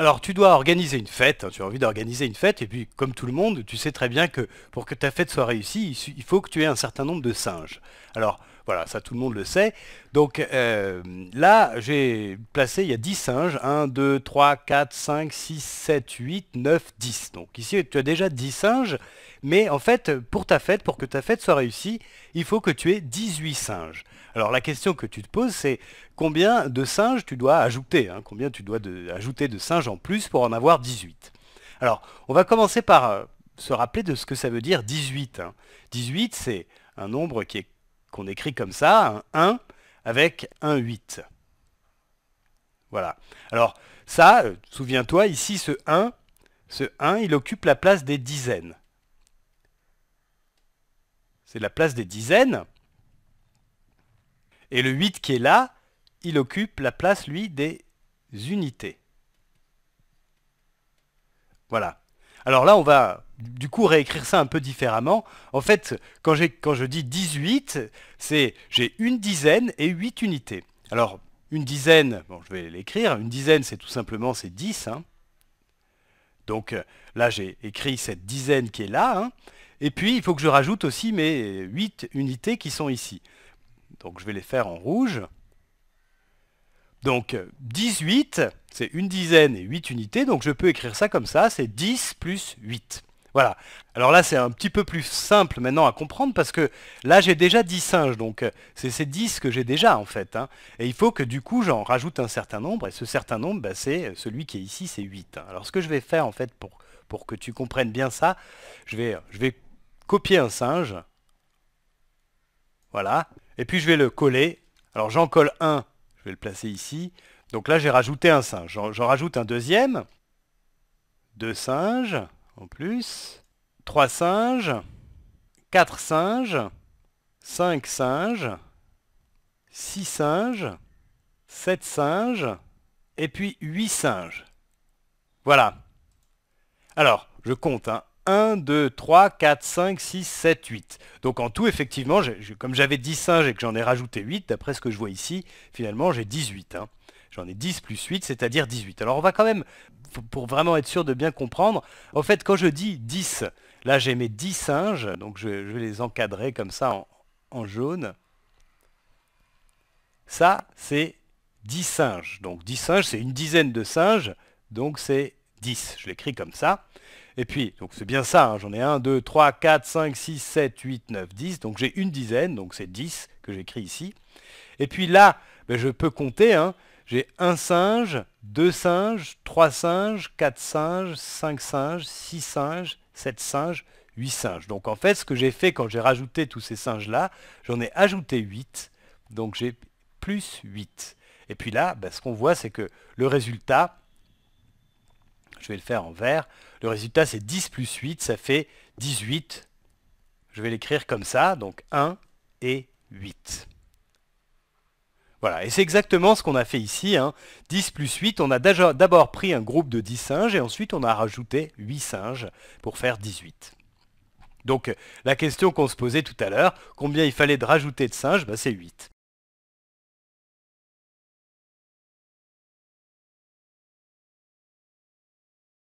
Alors tu dois organiser une fête, hein, tu as envie d'organiser une fête, et puis comme tout le monde, tu sais très bien que pour que ta fête soit réussie, il faut que tu aies un certain nombre de singes. Alors voilà, ça tout le monde le sait. Donc euh, là, j'ai placé, il y a 10 singes. 1, 2, 3, 4, 5, 6, 7, 8, 9, 10. Donc ici, tu as déjà 10 singes. Mais en fait, pour ta fête, pour que ta fête soit réussie, il faut que tu aies 18 singes. Alors la question que tu te poses, c'est combien de singes tu dois ajouter hein, Combien tu dois ajouter de singes en plus pour en avoir 18 Alors, on va commencer par euh, se rappeler de ce que ça veut dire 18. 18, hein. c'est un nombre qui est qu'on écrit comme ça, un 1 avec un 8. Voilà. Alors ça, euh, souviens-toi, ici ce 1, ce 1, il occupe la place des dizaines. C'est la place des dizaines. Et le 8 qui est là, il occupe la place, lui, des unités. Voilà. Alors là, on va du coup réécrire ça un peu différemment. En fait, quand, je dis 18, c'est j'ai une dizaine et 8 unités. Alors, une dizaine, bon, je vais l'écrire, une dizaine, c'est tout simplement c'est 10. Hein. Donc là, j'ai écrit cette dizaine qui est là. Hein. Et puis, il faut que je rajoute aussi mes 8 unités qui sont ici. Donc je vais les faire en rouge. Donc 18, c'est une dizaine et 8 unités, donc je peux écrire ça comme ça, c'est 10 plus 8. Voilà. Alors là, c'est un petit peu plus simple maintenant à comprendre parce que là, j'ai déjà 10 singes, donc euh, c'est ces 10 que j'ai déjà en fait. Hein. Et il faut que du coup, j'en rajoute un certain nombre, et ce certain nombre, bah, c'est euh, celui qui est ici, c'est 8. Hein. Alors ce que je vais faire en fait pour, pour que tu comprennes bien ça, je vais, euh, je vais copier un singe, voilà, et puis je vais le coller. Alors j'en colle un je vais le placer ici. Donc là, j'ai rajouté un singe. J'en rajoute un deuxième. Deux singes en plus. Trois singes. Quatre singes. Cinq singes. Six singes. Sept singes. Et puis huit singes. Voilà. Alors, je compte. Hein. 1, 2, 3, 4, 5, 6, 7, 8. Donc en tout, effectivement, comme j'avais 10 singes et que j'en ai rajouté 8, d'après ce que je vois ici, finalement j'ai 18. Hein. J'en ai 10 plus 8, c'est-à-dire 18. Alors on va quand même, pour vraiment être sûr de bien comprendre, en fait quand je dis 10, là j'ai mes 10 singes, donc je, vais les encadrer comme ça en jaune. Ça, c'est 10 singes. Donc 10 singes, c'est une dizaine de singes, donc c'est 10. Je l'écris comme ça. Et puis, donc c'est bien ça, hein, j'en ai 1, 2, 3, 4, 5, 6, 7, 8, 9, 10. Donc j'ai une dizaine, donc c'est 10 que j'écris ici. Et puis là, ben, je peux compter. Hein. j'ai un singe, deux singes, trois singes, quatre singes, cinq singes, six singes, sept singes, huit singes. Donc en fait, ce que j'ai fait quand j'ai rajouté tous ces singes-là, j'en ai ajouté 8. Donc j'ai plus 8. Et puis là, ben, ce qu'on voit, c'est que le résultat, je vais le faire en vert. Le résultat, c'est 10 plus 8, ça fait 18. Je vais l'écrire comme ça, donc 1 et 8. Voilà, et c'est exactement ce qu'on a fait ici. 10 hein. plus 8, on a d'abord pris un groupe de 10 singes et ensuite on a rajouté 8 singes pour faire 18. Donc la question qu'on se posait tout à l'heure, combien il fallait de rajouter de singes, bah, c'est 8.